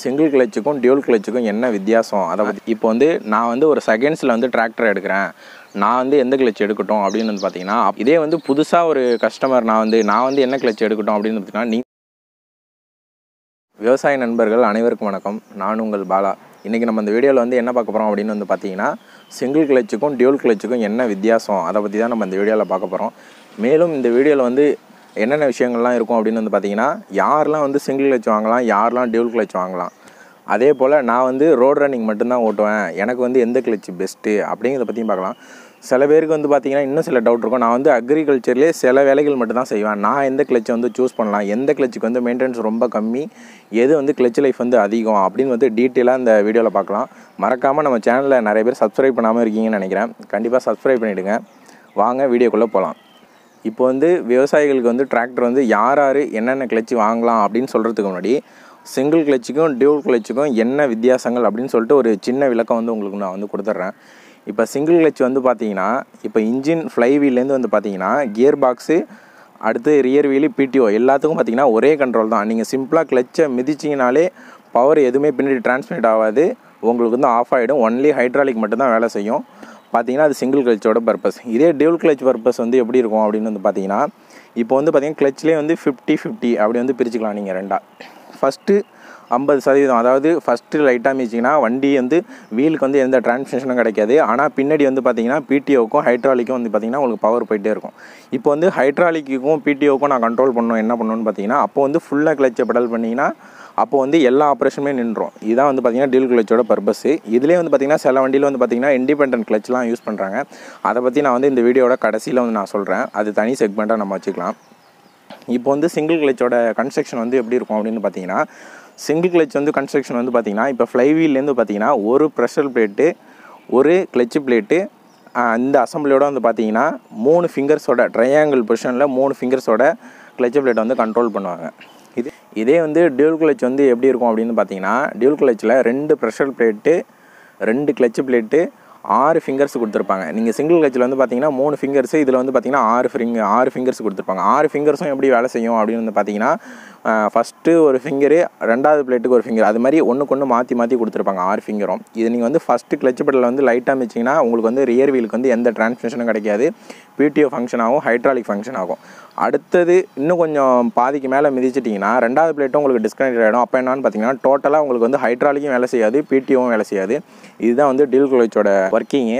single கிளச்சுக்கும் dual கிளச்சுக்கும் என்ன வித்தியாசம் அதை பற்றி இப்போ வந்து நான் வந்து ஒரு செகண்ட்ஸில் வந்து டிராக்டர் எடுக்கிறேன் நான் வந்து எந்த கிளச் எடுக்கட்டும் அப்படின்னு வந்து பார்த்தீங்கன்னா இதே வந்து புதுசாக ஒரு கஸ்டமர் நான் வந்து நான் வந்து என்ன கிளச் எடுக்கட்டும் அப்படின்னு பார்த்தீங்கன்னா நீங்கள் விவசாய நண்பர்கள் அனைவருக்கும் வணக்கம் நான் உங்கள் பாலா இன்றைக்கி நம்ம இந்த வீடியோவில் வந்து என்ன பார்க்க போகிறோம் அப்படின்னு வந்து பார்த்தீங்கன்னா சிங்கிள் கிளச்சுக்கும் டியூல் கிளச்சுக்கும் என்ன வித்தியாசம் அதை பற்றி தான் நம்ம இந்த வீடியோவில் பார்க்க போகிறோம் மேலும் இந்த வீடியோவில் வந்து என்னென்ன விஷயங்கள்லாம் இருக்கும் அப்படின்னு வந்து பார்த்தீங்கன்னா யாரெலாம் வந்து சிங்கிள் கிளச் வாங்கலாம் யாரெலாம் டியூல் கிளச் வாங்கலாம் அதே போல் நான் வந்து ரோட் ரன்னிங் மட்டும்தான் ஓட்டுவேன் எனக்கு வந்து எந்த கிளச்சு பெஸ்ட்டு அப்படிங்கிறத பற்றியும் பார்க்கலாம் சில பேருக்கு வந்து பார்த்திங்கன்னா இன்னும் சில டவுட் இருக்கும் நான் வந்து அக்ரிகல்ச்சர்லேயே சில வேலைகள் மட்டும்தான் செய்வேன் நான் எந்த கிளச்சை வந்து சூஸ் பண்ணலாம் எந்த கிளச்சுக்கு வந்து மெயின்டெனன்ஸ் ரொம்ப கம்மி எது வந்து கிளச் லைஃப் வந்து அதிகம் அப்படின்னு வந்து டீட்டெயிலாக இந்த வீடியோவில் பார்க்கலாம் மறக்காமல் நம்ம சேனலில் நிறைய பேர் சப்ஸ்கிரைப் பண்ணாமல் இருக்கீங்கன்னு நினைக்கிறேன் கண்டிப்பாக சப்ஸ்கிரைப் பண்ணிவிடுங்க வாங்க வீடியோக்குள்ளே போகலாம் இப்போ வந்து விவசாயிகளுக்கு வந்து டிராக்டர் வந்து யார் யார் என்னென்ன கிளச்சி வாங்கலாம் அப்படின்னு சொல்கிறதுக்கு முன்னாடி சிங்கிள் கிளச்சுக்கும் டியூல் கிளச்சிக்கும் என்ன வித்தியாசங்கள் அப்படின்னு சொல்லிட்டு ஒரு சின்ன விளக்கம் வந்து உங்களுக்கு நான் வந்து கொடுத்துட்றேன் இப்போ சிங்கிள் கிளச் வந்து பார்த்தீங்கன்னா இப்போ இன்ஜின் ஃப்ளை வீல்லேருந்து வந்து பார்த்தீங்கன்னா கியர் பாக்ஸு அடுத்து ரியர் வீலு பிடிஓ எல்லாத்துக்கும் பார்த்தீங்கன்னா ஒரே கண்ட்ரோல் தான் நீங்கள் சிம்பிளாக கிளச்சை மிதிச்சிங்கனாலே பவர் எதுவுமே பின்னாடி டிரான்ஸ்மிட் ஆகாது உங்களுக்கு வந்து ஆஃப் ஆகிடும் ஒன்லி ஹைட்ராலிக் மட்டும்தான் வேலை செய்யும் பார்த்தீங்கன்னா அது சிங்கிள் கிளச்சோட பர்பஸ் இதே டியூல் கிளச் பர்பஸ் வந்து எப்படி இருக்கும் அப்படின்னு வந்து பார்த்தீங்கன்னா இப்போ வந்து பார்த்தீங்கன்னா கிளச்லேயே வந்து ஃபிஃப்டி ஃபிஃப்டி அப்படி வந்து பிரிச்சுக்கலாம் நீங்கள் ரெண்டாக ஃபஸ்ட்டு ஐம்பது சதவீதம் அதாவது ஃபஸ்ட்டு லைட்டாக மிச்சிங்கன்னா வண்டி வந்து வீலுக்கு வந்து எந்த டிரான்ஸ்மிஷனும் கிடைக்காது ஆனால் பின்னாடி வந்து பார்த்திங்கன்னா பிடிஓக்கும் ஹைட்ராலிக்கும் வந்து பார்த்திங்கன்னா உங்களுக்கு பவர் போயிட்டே இருக்கும் இப்போ வந்து ஹைட்ராலிக்கும் பிடிஓக்கும் நான் கண்ட்ரோல் பண்ணோம் என்ன பண்ணணும்னு பார்த்தீங்கன்னா அப்போ வந்து ஃபுல்லாக கிளச்சை பெடல் பண்ணிங்கன்னா அப்போ வந்து எல்லா ஆப்ரேஷனுமே நின்றோம் இதான் வந்து பார்த்திங்கன்னா டீல் கிளச்சோட பர்பஸ் இதுலேயே வந்து பார்த்திங்கன்னா சில வண்டியில் வந்து பார்த்திங்கன்னா இண்டிபெண்டன்ட் கிளச்லாம் யூஸ் பண்ணுறாங்க அதை பற்றி நான் வந்து இந்த வீடியோட கடைசியில் வந்து நான் சொல்கிறேன் அது தனி செக்மெண்ட்டாக நம்ம வச்சுக்கலாம் இப்போ வந்து சிங்கிள் கிளச்சோட கன்ஸ்ட்ரக்ஷன் வந்து எப்படி இருக்கும் அப்படின்னு பார்த்தீங்கன்னா சிங்கிள் கிளச் வந்து கன்ஸ்ட்ரக்ஷன் வந்து பார்த்திங்கன்னா இப்போ ஃப்ளைவீல்லேருந்து பார்த்திங்கன்னா ஒரு ப்ரெஷர் பிளேட்டு ஒரு கிளச்சு பிளேட்டு இந்த அசம்பிளியோட வந்து பார்த்திங்கன்னா மூணு ஃபிங்கர்ஸோட ட்ரையாங்கிள் பொசிஷனில் மூணு ஃபிங்கர்ஸோட கிளச்சு பிளேட்டை வந்து கண்ட்ரோல் பண்ணுவாங்க இது இதே வந்து டியூல் கிளச் வந்து எப்படி இருக்கும் அப்படின்னு பார்த்தீங்கன்னா டியூல் கிளச்சில் ரெண்டு ப்ரெஷர் பிளேட்டு ரெண்டு கிளச்சு பிளேட்டு ஆறு ஃபிங்கர்ஸ் கொடுத்துருப்பாங்க நீங்கள் சிங்கிள் கிளச்சில் வந்து பார்த்தீங்கன்னா மூணு ஃபிங்கர்ஸ் இதில் வந்து பார்த்தீங்கன்னா ஆறு ஃபிங் ஆறு ஃபிங்கர்ஸ் கொடுத்துருப்பாங்க ஆறு ஃபிங்கர்ஸும் எப்படி வேலை செய்யும் அப்படின்னு வந்து பார்த்தீங்கன்னா ஃபஸ்ட்டு ஒரு ஃபிங்கரு ரெண்டாவது பிளேட்டுக்கு ஒரு ஃபிங்கர் அது மாதிரி ஒன்றுக்கு ஒன்று மாற்றி மாற்றி கொடுத்துருப்பாங்க ஆறு ஃபிங்கரும் இது நீங்கள் வந்து ஃபஸ்ட்டு கிளச் பட்டில் வந்து லைட்டாக மிச்சிங்கன்னா உங்களுக்கு வந்து ரியர் வீலுக்கு வந்து எந்த டிரான்ஸ்மிஷனும் கிடைக்காது பிடிஓ ஃபங்க்ஷன் ஆகும் ஹைட்ராலிக் ஃபங்க்ஷன் ஆகும் அடுத்தது இன்னும் கொஞ்சம் பாதிக்கு மேலே மிதிச்சிட்டிங்கன்னா ரெண்டாவது பிளேட்டும் உங்களுக்கு டிஸ்கனெக்ட் ஆகிடும் அப்போ என்னன்னு பார்த்தீங்கன்னா டோட்டலாக உங்களுக்கு வந்து ஹைட்ராலிக்கும் வேலை செய்யாது பிடிஓவும் வேலை செய்யாது இதுதான் வந்து டீல் குளோச்சோட ஒர்க்கிங்கு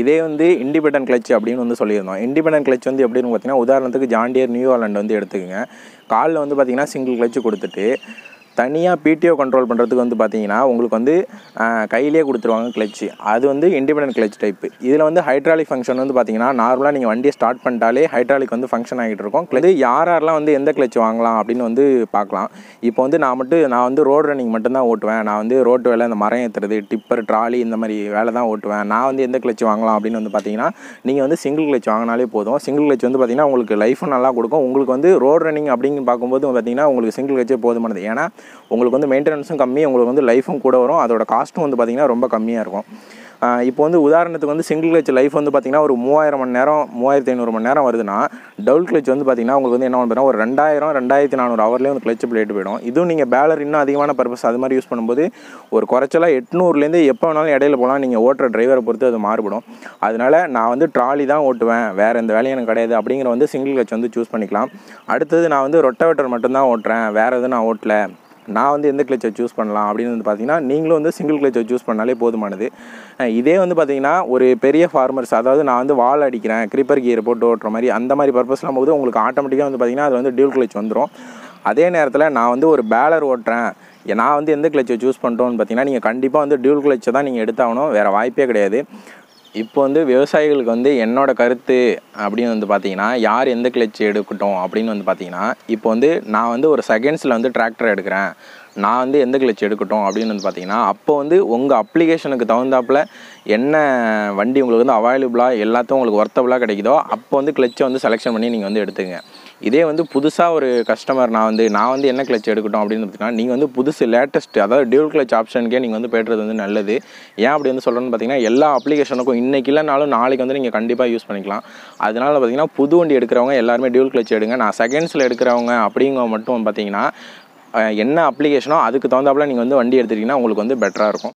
இதே வந்து இண்டிபெண்டன்ட் கிளச் அப்படின்னு வந்து சொல்லியிருந்தோம் இண்டிபெண்டன்ட் கிளச் வந்து எப்படின்னு பார்த்தீங்கன்னா உதாரணத்துக்கு ஜாண்டியர் நியூ ஆலண்ட் வந்து எடுத்துக்கோங்க காலில் வந்து பார்த்திங்கன்னா சிங்கிள் கிளச்சு கொடுத்துட்டு தனியாக பிடிஓ கண்ட்ரோல் பண்ணுறதுக்கு வந்து பார்த்தீங்கன்னா உங்களுக்கு வந்து கையிலேயே கொடுத்துருவாங்க கிளச்சு அது வந்து இண்டிபெண்ட் கிளச் டைப்பு இதில் வந்து ஹைட்ராலிக் ஃபங்க்ஷன் வந்து பார்த்தீங்கன்னா நார்மலாக நீங்கள் வண்டியை ஸ்டார்ட் பண்ணிட்டாலே ஹைட்ராலிக் வந்து ஃபங்க்ஷன் ஆகிட்டு இருக்கும் கிளச் யார் யாரெல்லாம் வந்து எந்த கிளச் வாங்கலாம் அப்படின்னு வந்து பார்க்கலாம் இப்போ வந்து நான் மட்டும் நான் வந்து ரோடு ரன்னிங் மட்டும்தான் ஓட்டுவேன் நான் வந்து ரோட்டு வேலை இந்த மரம் ஏற்றுறது டிப்பர் ட்ராலி இந்த மாதிரி வேலை தான் ஓட்டுவேன் நான் வந்து எந்த கிளச் வாங்கலாம் அப்படின்னு வந்து பார்த்தீங்கன்னா நீங்கள் வந்து சிங்கிள் கிளச் வாங்கினாலே போதும் சிங்கிள் கிளச் வந்து பார்த்தீங்கன்னா உங்களுக்கு லைஃபும் நல்லா கொடுக்கும் உங்களுக்கு வந்து ரோடு ரன்னிங் அப்படின்னு பார்க்கும்போது பார்த்தீங்கன்னா உங்களுக்கு சிங்கிள் கிளச்சே போதுமானது ஏன்னா உங்களுக்கு வந்து மெயின்டெனன்ஸும் கம்மி உங்களுக்கு வந்து லைஃபும் கூட வரும் அதோட காஸ்ட்டும் வந்து பார்த்திங்கன்னா ரொம்ப கம்மியாக இருக்கும் இப்போ வந்து உதாரணத்துக்கு வந்து சிங்கிள் கிளச் லைஃப் வந்து பார்த்திங்கன்னா ஒரு மூவாயிரம் மணி நேரம் மூவாயிரத்தி ஐநூறு மணி நேரம் வருதுன்னா டபுள் கிளச் வந்து பார்த்திங்கன்னா உங்களுக்கு வந்து என்ன பண்ணுறோம் ஒரு ரெண்டாயிரம் ரெண்டாயிரத்தி நானூறு ஹவர்லேயே வந்து கிளச் பிளேட் போயிடும் இதுவும் நீங்கள் பேலர் இன்னும் அதிகமான பர்பஸ் அது மாதிரி யூஸ் பண்ணும்போது ஒரு குறைச்சலாக எட்நூறுலேருந்து எப்போ வேணாலும் இடையில போகலாம் நீங்கள் ஓட்டுற டிரைவரை பொறுத்து அது மாறுபடும் அதனால் நான் வந்து ட்ராலி தான் ஓட்டுவேன் வேறு எந்த வேலையும் எனக்கு கிடையாது அப்படிங்கிற வந்து சிங்கிள் கிளச் வந்து சூஸ் பண்ணிக்கலாம் அடுத்தது நான் வந்து ரொட்டவேட்டர் மட்டும்தான் ஓட்டுறேன் வேறு எதுவும் நான் ஓட்டலை நான் வந்து எந்த கிளச்சை சூஸ் பண்ணலாம் அப்படின்னு வந்து பார்த்தீங்கன்னா நீங்களும் வந்து சிங்கிள் கிளச்சை சூஸ் பண்ணாலே போதுமானது இதே வந்து பார்த்திங்கன்னா ஒரு பெரிய ஃபார்மர்ஸ் அதாவது நான் வந்து வால் அடிக்கிறேன் கிரிப்பர் கியர் போட்டு ஓட்டுற மாதிரி அந்த மாதிரி பர்பஸ்லாம் போது உங்களுக்கு ஆட்டோமேட்டிக்காக வந்து பார்த்திங்கன்னா அது வந்து டியூல் கிளச் வந்துடும் அதே நேரத்தில் நான் வந்து ஒரு பேலர் ஓட்டுறேன் நான் வந்து எந்த கிளச்சை சூஸ் பண்ணுறோன்னு பார்த்தீங்கன்னா நீங்கள் கண்டிப்பாக வந்து டியூல் கிளச்சை தான் நீங்கள் எடுத்தாகணும் வேறு வாய்ப்பே கிடையாது இப்போ வந்து விவசாயிகளுக்கு வந்து என்னோடய கருத்து அப்படின்னு வந்து பார்த்தீங்கன்னா யார் எந்த கிளச் எடுக்கட்டும் அப்படின்னு வந்து பார்த்தீங்கன்னா இப்போ வந்து நான் வந்து ஒரு செகண்ட்ஸில் வந்து டிராக்டர் எடுக்கிறேன் நான் வந்து எந்த கிளச் எடுக்கட்டும் அப்படின்னு வந்து பார்த்தீங்கன்னா அப்போ வந்து உங்கள் அப்ளிகேஷனுக்கு தகுந்தாப்பில் என்ன வண்டி உங்களுக்கு வந்து அவைலபிளாக எல்லாத்தையும் உங்களுக்கு ஒர்த்தபுளாக கிடைக்குதோ அப்போ வந்து கிளச்சை வந்து செலெக்ஷன் பண்ணி நீங்கள் வந்து எடுத்துங்க இதே வந்து புதுசாக ஒரு கஸ்டமர் நான் வந்து நான் வந்து என்ன கிளச் எடுக்கட்டும் அப்படின்னு பார்த்தீங்கன்னா நீங்கள் வந்து புதுசு லேட்டஸ்ட் அதாவது டியூல் கிளச் ஆப்ஷனுக்கே நீங்கள் வந்து போய்ட்டுறது வந்து நல்லது ஏன் அப்படி வந்து சொல்கிறேன்னு பார்த்தீங்கன்னா எல்லா அப்ளிகேஷனுக்கும் இன்றைக்கி இல்லைனாலும் நாளைக்கு வந்து நீங்கள் கண்டிப்பாக யூஸ் பண்ணிக்கலாம் அதனால் பார்த்தீங்கன்னா புது வண்டி எடுக்கிறவங்க எல்லாருமே டியூல் கிளச் எடுங்க நான் செகண்ட்ஸில் எடுக்கிறவங்க அப்படிங்க மட்டும் பார்த்தீங்கன்னா என்ன அப்ளிகேஷனோ அதுக்கு தகுந்தாப்பில் நீங்கள் வந்து வண்டி எடுத்துட்டிங்கன்னா உங்களுக்கு வந்து பெட்டராக இருக்கும்